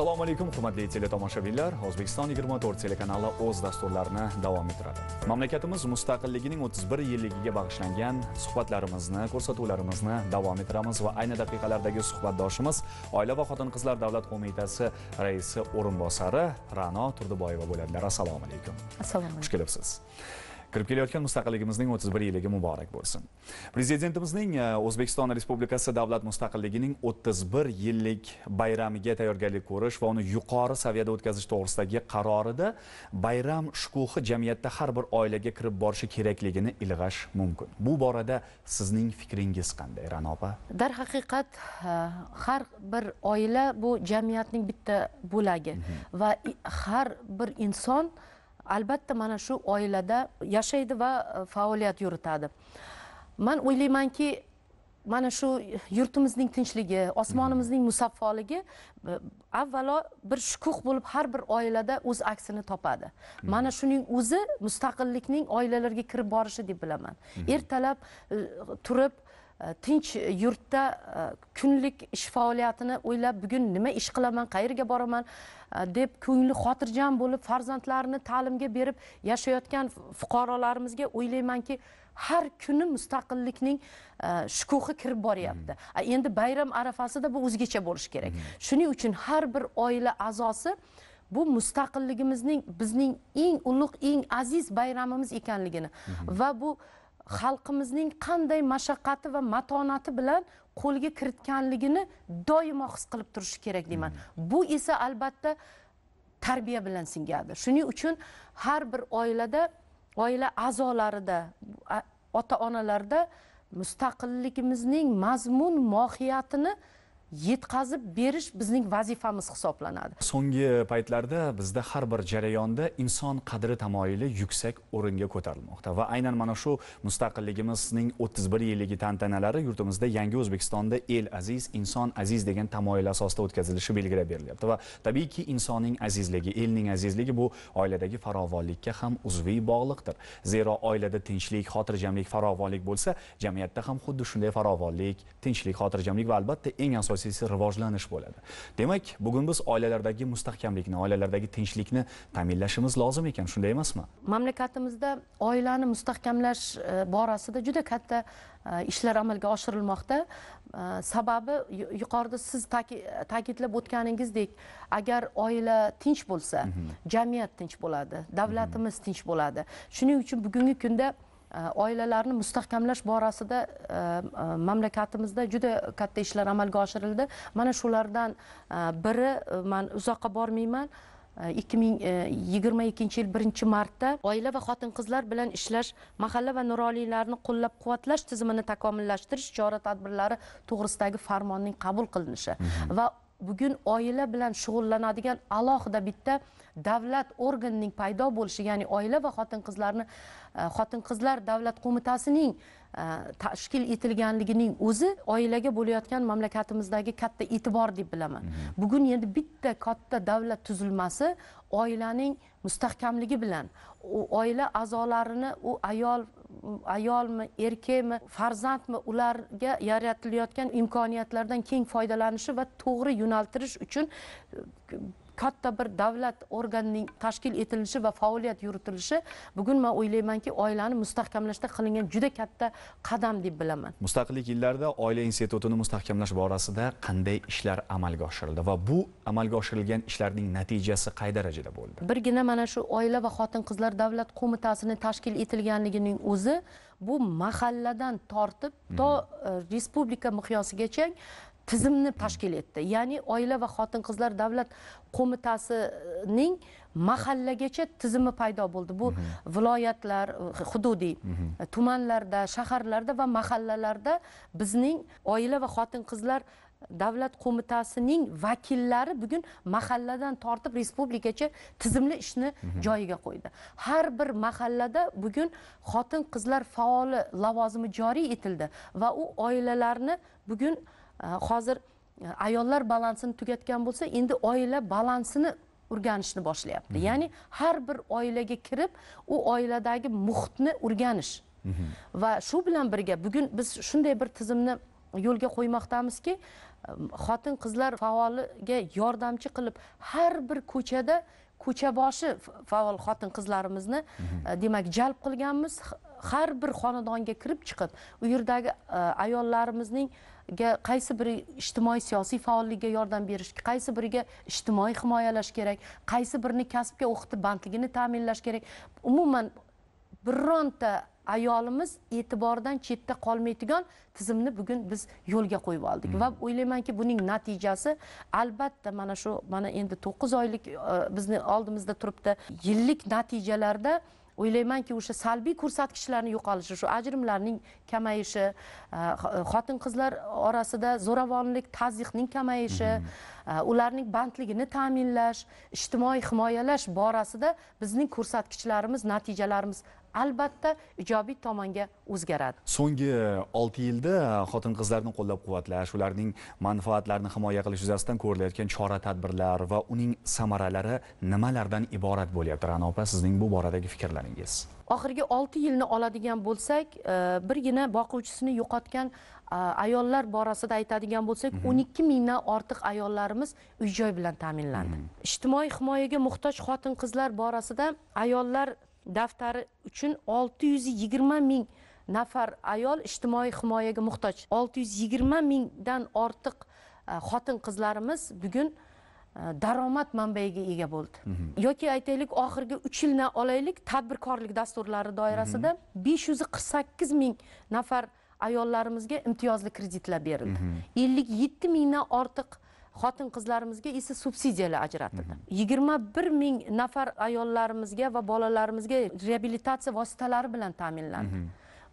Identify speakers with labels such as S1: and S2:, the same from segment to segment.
S1: assalomu alaykum hurmatli teletomoshabinlar o'zbekiston 24 telekanali o'z dasturlarini davom ettiradi mamlakatimiz mustaqilligining 31 yilligiga bag'ishlangan suhbatlarimizni ko'rsatuvlarimizni davom ettiramiz va ayni daqiqalardagi suhbatdoshimiz oila va xotin qizlar davlat qo'mitasi raisi o'rinbosari ra'no turdiboyeva bo'ladilar assalomu alaykum assalomu alaykum xush kelibsiz Kirib kelayotgan mustaqilligimizning 31 yiligi muborak bo'lsin. Prezidentimizning e, O'zbekiston Respublikasi davlat mustaqilligining 31 yillik bayramiga tayyorgarlik ko'rish va uni yuqori saviyada o'tkazish to'g'risidagi qarorida bayram shukuhi jamiyatda har bir oilaga kirib borishi kerakligini ilg'ash mumkin. Bu borada sizning fikringiz qanday, Dar
S2: Darhaqiqat e, har bir oila bu jamiyatning bitta bo'lagi mhm. va har bir inson albatta mana shu oilada yashaydi va e, faoliyat yuritadi man o'ylaymanki mana shu yurtimizning tinchligi osmonimizning musaffoligi e, avvalo bir shukuh bo'lib har bir oilada o'z aksini topadi mana shuning o'zi mustaqillikning oilalarga kirib borishi deb bilaman ertalab e, turib Э, tinch yurtda э, kunlik ish faoliyatini o'ylab bugun nima ish qilaman qayerga boraman э, deb ko'ngli xotirjam bo'lib farzandlarini ta'limga berib yashayotgan fuqarolarimizga o'ylaymanki har kuni mustaqillikning shukuhi kirib boryapti mm-hmm. endi bayram arafasida bu o'zgacha bo'lishi kerak mm-hmm. shuning uchun har bir oila a'zosi bu mustaqilligimizning bizning eng ulug' eng aziz bayramimiz ekanligini mm-hmm. va bu xalqimizning qanday mashaqqati va matonati bilan qo'lga kiritganligini doimo his qilib turishi kerak deyman bu esa albatta tarbiya bilan singadi shuning uchun har bir oilada oila a'zolarida ota onalarda mustaqilligimizning mazmun mohiyatini yetkazib berish bizning vazifamiz hisoblanadi
S1: so'nggi paytlarda bizda har bir jarayonda inson qadri tamoyili yuksak o'ringa ko'tarilmoqda va aynan mana shu mustaqilligimizning 31 yilligi tantanalari yurtimizda yangi o'zbekistonda el aziz inson aziz degan tamoyil asosida o'tkazilishi belgilab berilyapti va tabiiyki insonning azizligi elning azizligi bu oiladagi farovonlikka ham uzviy bog'liqdir zero oilada tinchlik xotirjamlik farovonlik bo'lsa jamiyatda ham xuddi shunday farovonlik tinchlik xotirjamlik va albatta eng asosiy asosiysi rivojlanish bo'ladi demak bugun biz oilalardagi mustahkamlikni oilalardagi tinchlikni ta'minlashimiz lozim ekan shunday emasmi
S2: mamlakatimizda oilani mustahkamlash e, borasida juda katta e, ishlar amalga oshirilmoqda e, sababi yuqorida siz ta'kidlab o'tganingizdek agar oila tinch bo'lsa mhm. jamiyat tinch bo'ladi mhm. davlatimiz tinch bo'ladi shuning uchun bugungi kunda Э, oilalarni mustahkamlash borasida э, э, mamlakatimizda juda katta ishlar amalga oshirildi mana shulardan biri e, man uzoqqa bormayman e, ikki ming e, yigirma ikkinchi yil birinchi martda oila va xotin qizlar bilan ishlash mahalla va nuroliylarni qo'llab quvvatlash tizimini takomillashtirish chora tadbirlari to'g'risidagi farmonning qabul qilinishi va bugun oila bilan shug'ullanadigan alohida bitta davlat organining paydo bo'lishi ya'ni oila va xotin qizlarni e, xotin qizlar davlat qo'mitasining e, tashkil etilganligining o'zi oilaga bo'layotgan mamlakatimizdagi katta e'tibor deb bilaman mhm. bugun endi bitta katta davlat tuzilmasi oilaning mustahkamligi bilan oila a'zolarini u ayol ayolmi erkakmi farzandmi ularga yaratilayotgan imkoniyatlardan keng foydalanishi va to'g'ri yo'naltirish uchun katta bir davlat organining tashkil etilishi va faoliyat yuritilishi bugun man o'ylaymanki oilani mustahkamlashda qilingan juda katta qadam deb bilaman
S1: mustaqillik yillarida oila institutini mustahkamlash borasida qanday ishlar amalga oshirildi va bu amalga oshirilgan ishlarning natijasi qay darajada bo'ldi
S2: birgina mana shu oila va xotin qizlar davlat qo'mitasini tashkil etilganligining o'zi bu mahalladan tortib to mhm. e, respublika miqyosigacha tizimni tashkil etdi ya'ni oila va xotin qizlar davlat qo'mitasining mahallagacha tizimi paydo bo'ldi bu mhm. viloyatlar hududiy mhm. tumanlarda shaharlarda va mahallalarda bizning oila va xotin qizlar davlat qo'mitasining vakillari bugun mahalladan tortib respublikacha tizimli ishni mhm. joyiga qo'ydi har bir mahallada bugun xotin qizlar faoli lavozimi joriy etildi va u oilalarni bugun Э, hozir э, ayollar balansini tugatgan bo'lsa endi oila balansini o'rganishni boshlayapti mhm. ya'ni har bir oilaga kirib u oiladagi muhitni o'rganish mhm. va shu bilan birga bugun biz shunday bir tizimni yo'lga qo'ymoqdamizki xotin qizlar faoliga yordamchi qilib har bir ko'chada ko'chaboshi faol xotin qizlarimizni mhm. e, demak jalb qilganmiz har bir xonadonga kirib chiqib u yerdagi e, ayollarimizning ga qaysi biri ijtimoiy siyosiy faollikka yordam berish qaysi biriga ijtimoiy himoyalash kerak qaysi birini kasbga o'qitib bandligini ta'minlash kerak umuman bironta ayolimiz e'tibordan chetda qolmaydigan tizimni bugun biz yo'lga qo'yib oldik va hmm. o'ylaymanki buning natijasi albatta mana shu mana endi to'qqiz oylik e, bizni oldimizda turibdi yillik natijalarda o'ylaymanki o'sha salbiy ko'rsatkichlarni yo'qolishi shu ajrimlarning kamayishi e, e, xotin qizlar orasida zo'ravonlik tazyiqning kamayishi mhm. e, ularning bandligini ta'minlash ijtimoiy himoyalash borasida bizning ko'rsatkichlarimiz natijalarimiz albatta ijobiy tomonga o'zgaradi
S1: so'nggi e, olti yilda xotin qizlarni qo'llab quvvatlash ularning manfaatlarini himoya qilish yuzasidan ko'rilayotgan chora tadbirlar va uning samaralari nimalardan iborat bo'lyapti rano opa sizning bu boradagi fikrlaringiz
S2: oxirgi olti yilni oladigan bo'lsak e, birgina boquvchisini yo'qotgan e, ayollar borasida aytadigan bo'lsak mhm. o'n ikki mingdan ortiq ayollarimiz uy joy bilan ta'minlandi mhm. ijtimoiy himoyaga muhtoj xotin qizlar borasida ayollar daftari uchun olti yuz yigirma ming nafar ayol ijtimoiy himoyaga muhtoj olti yuz yigirma mingdan ortiq e, xotin qizlarimiz bugun e, daromad manbaiga ega bo'ldi mhm. yoki aytaylik oxirgi uch yilni olaylik tadbirkorlik dasturlari doirasida mhm. besh yuz qirq sakkiz ming nafar ayollarimizga imtiyozli kreditlar berildi mhm. ellik yetti mingdan ortiq xotin qizlarimizga esa subsidiyalar ajratildi yigirma bir ming nafar ayollarimizga va bolalarimizga reabilitatsiya vositalari bilan ta'minlandi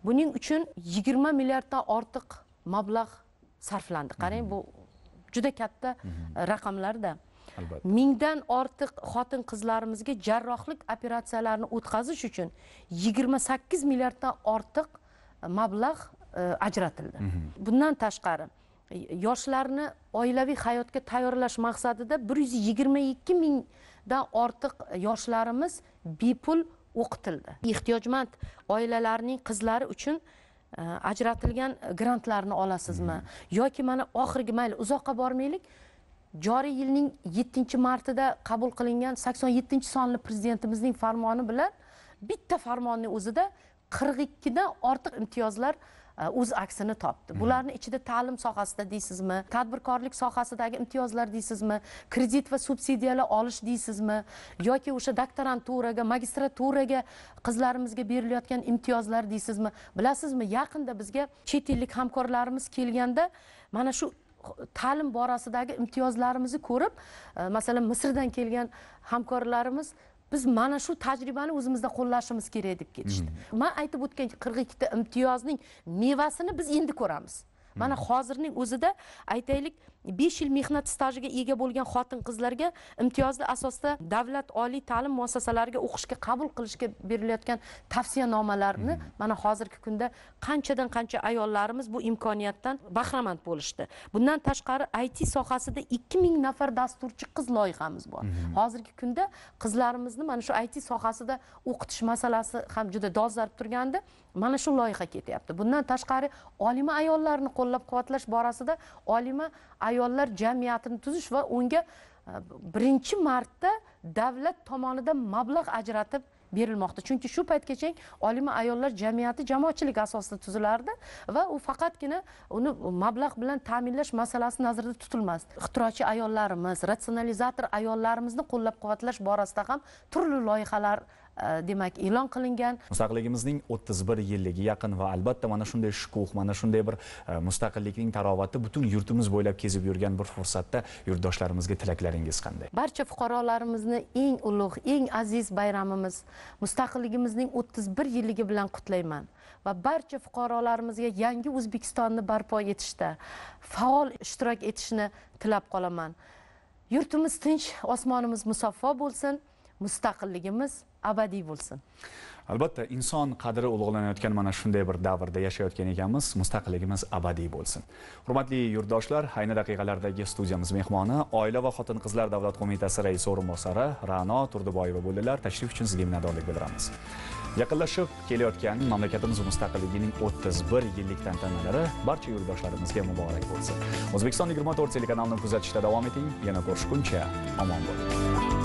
S2: buning uchun yigirma milliarddan ortiq mablag' sarflandi qarang bu juda katta e, raqamlarda albatta mingdan ortiq xotin qizlarimizga jarrohlik operatsiyalarini o'tkazish uchun yigirma sakkiz milliarddan ortiq mablag' e, ajratildi bundan tashqari yoshlarni oilaviy hayotga tayyorlash maqsadida bir yuz yigirma ikki mingdan ortiq yoshlarimiz bepul o'qitildi ehtiyojmand oilalarning qizlari uchun e, ajratilgan grantlarni olasizmi yoki mana oxirgi mayli uzoqqa bormaylik joriy yilning yettinchi martida qabul qilingan sakson yettinchi sonli prezidentimizning farmoni bilan bitta farmonni o'zida qirq ikkidan ortiq imtiyozlar E, o'z aksini topdi hmm. bularni ichida ta'lim sohasida deysizmi tadbirkorlik sohasidagi imtiyozlar deysizmi kredit va subsidiyalar olish deysizmi yoki o'sha doktoranturaga magistraturaga qizlarimizga berilayotgan imtiyozlar deysizmi bilasizmi yaqinda bizga chet ellik hamkorlarimiz kelganda mana shu ta'lim borasidagi imtiyozlarimizni ko'rib e, masalan misrdan kelgan hamkorlarimiz biz mana shu tajribani o'zimizda qo'llashimiz kerak deb ketishdi hmm. man aytib o'tgan qirq ikkita imtiyozning mevasini biz endi ko'ramiz mana hmm. hozirning o'zida aytaylik besh yil mehnat stajiga ega bo'lgan xotin qizlarga imtiyozli asosda davlat oliy ta'lim muassasalariga o'qishga qabul qilishga berilayotgan tavsiyanomalarni hmm. mana hozirgi kunda qanchadan qancha ayollarimiz bu imkoniyatdan bahramand bo'lishdi bundan tashqari it sohasida ikki ming nafar dasturchi qiz loyihamiz bor hmm. hozirgi kunda qizlarimizni mana shu it sohasida o'qitish masalasi ham juda dolzarb turgandi mana shu loyiha ketyapti bundan tashqari olima ayollarni qo'llab quvvatlash borasida olima ayollar jamiyatini tuzish va unga e, birinchi marta davlat tomonidan mablag' ajratib berilmoqda chunki shu paytgacha olima ayollar jamiyati jamoatchilik asosida tuzilardi va u faqatgina uni mablag' bilan ta'minlash masalasi nazarda tutilmasdi ixtirochi ayollarimiz ratsionalizator ayollarimizni qo'llab quvvatlash borasida ham turli loyihalar Э, demak e'lon qilingan
S1: mustaqilligimizning 31 yilligi yaqin va albatta mana shunday shukuh mana shunday bir e, mustaqillikning tarovati butun yurtimiz bo'ylab kezib yurgan bir fursatda yurtdoshlarimizga tilaklaringiz qanday
S2: barcha fuqarolarimizni eng ulug' eng aziz bayramimiz mustaqilligimizning 31 yilligi bilan qutlayman va barcha fuqarolarimizga yangi o'zbekistonni barpo etishda faol ishtirok etishni tilab qolaman yurtimiz tinch osmonimiz musaffo bo'lsin mustaqilligimiz abadiy bo'lsin
S1: albatta inson qadri ulug'lanayotgan mana shunday bir davrda yashayotgan ekanmiz mustaqilligimiz abadiy bo'lsin hurmatli yurtdoshlar ayni daqiqalardagi studiyamiz mehmoni oila va xotin qizlar davlat qo'mitasi raisi o'rinbosari ra'no turdiboyeva bo'ldilar tashrif uchun sizga minnatdorlik bildiramiz yaqinlashib kelayotgan mamlakatimiz mustaqilligining 31 yillik tantanalari barcha yurtdoshlarimizga muborak bo'lsin o'zbekiston 24 telekanalini kuzatishda davom eting yana ko'rishguncha omon bo'ling